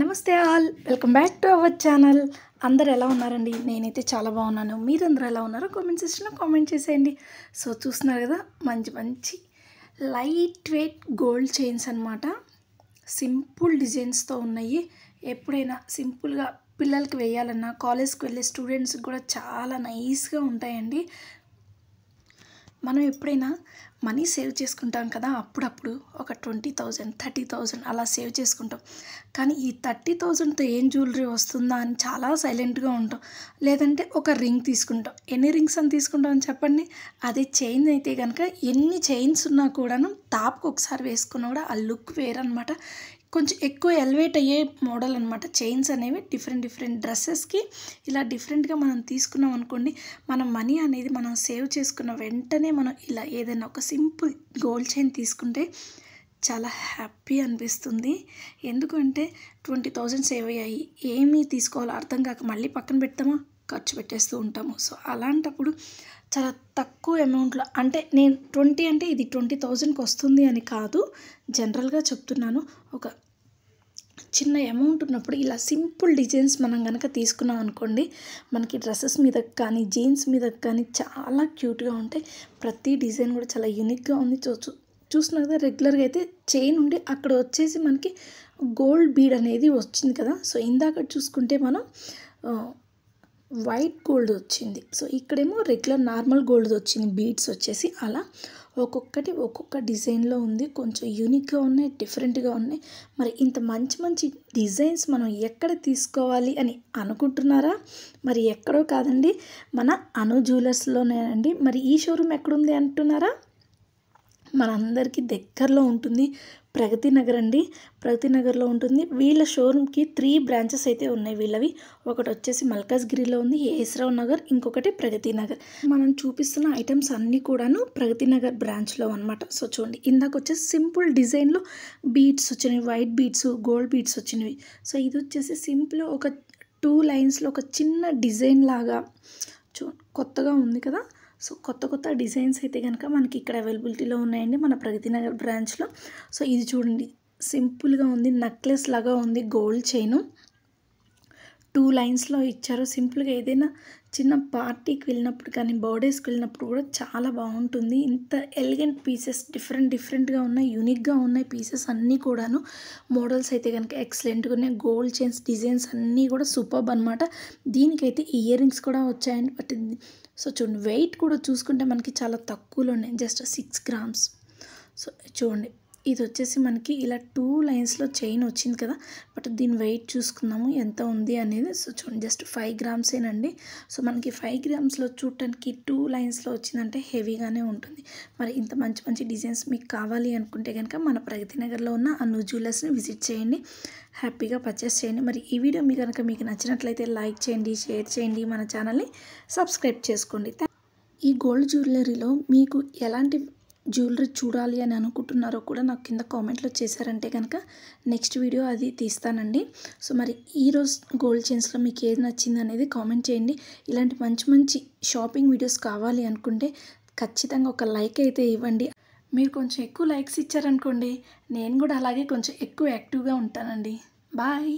నమస్తే all welcome back to our channel అందరు ఎలా ఉన్నారండి నేనైతే చాలా బాగున్నాను మీరందరూ ఎలా ఉన్నారో కామెంట్ సెక్షన్లో కామెంట్ చేసేయండి సో చూస్తున్నారు కదా మంచి మంచి లైట్ వెయిట్ గోల్డ్ చైన్స్ అనమాట సింపుల్ డిజైన్స్తో ఉన్నాయి ఎప్పుడైనా సింపుల్గా పిల్లలకి వేయాలన్నా కాలేజ్కి వెళ్ళే స్టూడెంట్స్కి కూడా చాలా నైస్గా ఉంటాయండి మనం ఎప్పుడైనా మనీ సేవ్ చేసుకుంటాం కదా అప్పుడప్పుడు ఒక ట్వంటీ థౌజండ్ థర్టీ థౌజండ్ అలా సేవ్ చేసుకుంటాం కానీ ఈ థర్టీ థౌజండ్తో ఏం జ్యువెలరీ వస్తుందా అని చాలా సైలెంట్గా ఉంటాం లేదంటే ఒక రింగ్ తీసుకుంటాం ఎన్ని రింగ్స్ అని తీసుకుంటాం అని చెప్పండి అదే చైన్ అయితే కనుక ఎన్ని చైన్స్ ఉన్నా కూడాను తాపుకు ఒకసారి వేసుకున్నా కూడా ఆ లుక్ వేరనమాట కొంచెం ఎక్కువ ఎలివేట్ అయ్యే మోడల్ అనమాట చైన్స్ అనేవి డిఫరెంట్ డిఫరెంట్ డ్రెస్సెస్కి ఇలా డిఫరెంట్గా మనం తీసుకున్నాం అనుకోండి మన మనీ అనేది మనం సేవ్ చేసుకున్న వెంటనే మనం ఇలా ఏదైనా ఒక సింపుల్ గోల్డ్ చైన్ తీసుకుంటే చాలా హ్యాపీ అనిపిస్తుంది ఎందుకంటే ట్వంటీ థౌజండ్ సేవ్ అయ్యాయి ఏమీ తీసుకోవాలో అర్థం కాక మళ్ళీ పక్కన పెడతామా ఖర్చు పెట్టేస్తూ ఉంటాము సో అలాంటప్పుడు చాలా తక్కువ అమౌంట్లో అంటే నేను ట్వంటీ అంటే ఇది ట్వంటీ థౌజండ్కి వస్తుంది అని కాదు జనరల్గా చెప్తున్నాను ఒక చిన్న అమౌంట్ ఉన్నప్పుడు ఇలా సింపుల్ డిజైన్స్ మనం కనుక తీసుకున్నాం అనుకోండి మనకి డ్రెస్సెస్ మీద కానీ జీన్స్ మీద కానీ చాలా క్యూట్గా ఉంటాయి ప్రతి డిజైన్ కూడా చాలా యూనిక్గా ఉంది చూ చూసిన కదా రెగ్యులర్గా అయితే చైన్ ఉండి అక్కడ వచ్చేసి మనకి గోల్డ్ బీడ్ అనేది వచ్చింది కదా సో ఇందాక చూసుకుంటే మనం వైట్ గోల్డ్ వచ్చింది సో ఇక్కడేమో రెగ్యులర్ నార్మల్ గోల్డ్ వచ్చింది బీడ్స్ వచ్చేసి అలా ఒక్కొక్కటి ఒక్కొక్క డిజైన్లో ఉంది కొంచెం యూనిక్గా ఉన్నాయి డిఫరెంట్గా ఉన్నాయి మరి ఇంత మంచి మంచి డిజైన్స్ మనం ఎక్కడ తీసుకోవాలి అని అనుకుంటున్నారా మరి ఎక్కడో కాదండి మన అను జ్యువెలర్స్లోనేనండి మరి ఈ షోరూమ్ ఎక్కడుంది అంటున్నారా మనందరికీ దగ్గరలో ఉంటుంది ప్రగతి నగర్ అండి ప్రగతి నగర్లో ఉంటుంది వీళ్ళ షోరూమ్కి త్రీ బ్రాంచెస్ అయితే ఉన్నాయి వీళ్ళవి ఒకటి వచ్చేసి మల్కాజ్గిరిలో ఉంది ఏసరావు నగర్ ఇంకొకటి ప్రగతి నగర్ మనం చూపిస్తున్న ఐటమ్స్ అన్నీ కూడాను ప్రగతి నగర్ బ్రాంచ్లో అనమాట సో చూడండి ఇందాక వచ్చేసి సింపుల్ డిజైన్లో బీట్స్ వచ్చినవి వైట్ బీట్స్ గోల్డ్ బీట్స్ వచ్చినవి సో ఇది వచ్చేసి సింపుల్ ఒక టూ లైన్స్లో ఒక చిన్న డిజైన్ లాగా చూ కొత్తగా ఉంది కదా సో కొత్త కొత్త డిజైన్స్ అయితే కనుక మనకి ఇక్కడ అవైలబిలిటీలో ఉన్నాయండి మన ప్రగతి నగర్ బ్రాంచ్లో సో ఇది చూడండి సింపుల్గా ఉంది నెక్లెస్ లాగా ఉంది గోల్డ్ చైను టూ లైన్స్లో ఇచ్చారు సింపుల్గా ఏదైనా చిన్న పార్టీకి వెళ్ళినప్పుడు కానీ బర్త్డేస్కి వెళ్ళినప్పుడు కూడా చాలా బాగుంటుంది ఇంత ఎలిగెంట్ పీసెస్ డిఫరెంట్ డిఫరెంట్గా ఉన్నాయి యూనిక్గా ఉన్నాయి పీసెస్ అన్నీ కూడాను మోడల్స్ అయితే కనుక ఎక్సలెంట్గా ఉన్నాయి గోల్డ్ చైన్స్ డిజైన్స్ అన్నీ కూడా సూపర్బ్ అనమాట దీనికైతే ఇయర్ రింగ్స్ కూడా వచ్చాయని బట్ సో చూడండి వెయిట్ కూడా చూసుకుంటే మనకి చాలా తక్కువలో ఉన్నాయి జస్ట్ సిక్స్ గ్రామ్స్ సో చూడండి ఇది వచ్చేసి మనకి ఇలా టూ లైన్స్లో చైన్ వచ్చింది కదా బట్ దీని వెయిట్ చూసుకుందాము ఎంత ఉంది అనేది సో చూడండి జస్ట్ ఫైవ్ గ్రామ్సేనండి సో మనకి ఫైవ్ గ్రామ్స్లో చూడటానికి టూ లైన్స్లో వచ్చిందంటే హెవీగానే ఉంటుంది మరి ఇంత మంచి మంచి డిజైన్స్ మీకు కావాలి అనుకుంటే కనుక మన ప్రగతి నగర్లో ఉన్న అను జ్యువెలర్స్ని విజిట్ చేయండి హ్యాపీగా పర్చేస్ చేయండి మరి ఈ వీడియో మీ కనుక మీకు నచ్చినట్లయితే లైక్ చేయండి షేర్ చేయండి మన ఛానల్ని సబ్స్క్రైబ్ చేసుకోండి ఈ గోల్డ్ జ్యువెలరీలో మీకు ఎలాంటి జ్యువెలరీ చూడాలి అని అనుకుంటున్నారో కూడా నాకు కింద కామెంట్లో చేశారంటే కనుక నెక్స్ట్ వీడియో అది తీస్తానండి సో మరి ఈరోజు గోల్డ్ చైన్స్లో మీకు ఏది నచ్చింది అనేది కామెంట్ చేయండి ఇలాంటి మంచి మంచి షాపింగ్ వీడియోస్ కావాలి అనుకుంటే ఖచ్చితంగా ఒక లైక్ అయితే ఇవ్వండి మీరు కొంచెం ఎక్కువ లైక్స్ ఇచ్చారనుకోండి నేను కూడా అలాగే కొంచెం ఎక్కువ యాక్టివ్గా ఉంటానండి బాయ్